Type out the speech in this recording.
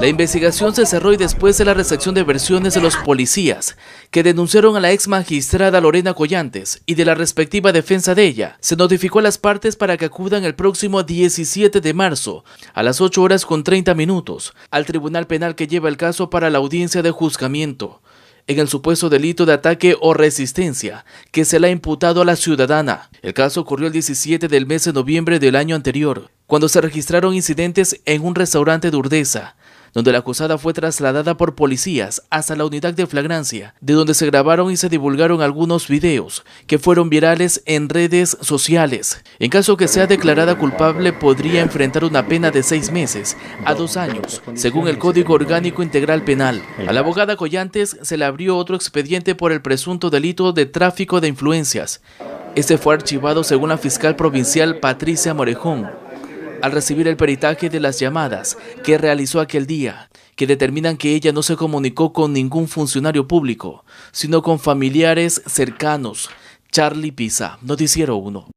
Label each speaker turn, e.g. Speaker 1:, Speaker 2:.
Speaker 1: La investigación se cerró y después de la recepción de versiones de los policías que denunciaron a la ex magistrada Lorena Collantes y de la respectiva defensa de ella, se notificó a las partes para que acudan el próximo 17 de marzo a las 8 horas con 30 minutos al tribunal penal que lleva el caso para la audiencia de juzgamiento en el supuesto delito de ataque o resistencia que se le ha imputado a la ciudadana. El caso ocurrió el 17 del mes de noviembre del año anterior cuando se registraron incidentes en un restaurante de Urdesa, donde la acusada fue trasladada por policías hasta la unidad de flagrancia, de donde se grabaron y se divulgaron algunos videos que fueron virales en redes sociales. En caso que sea declarada culpable, podría enfrentar una pena de seis meses a dos años, según el Código Orgánico Integral Penal. A la abogada Collantes se le abrió otro expediente por el presunto delito de tráfico de influencias. Este fue archivado según la fiscal provincial Patricia Morejón al recibir el peritaje de las llamadas que realizó aquel día, que determinan que ella no se comunicó con ningún funcionario público, sino con familiares cercanos. Charlie Pisa, Noticiero 1.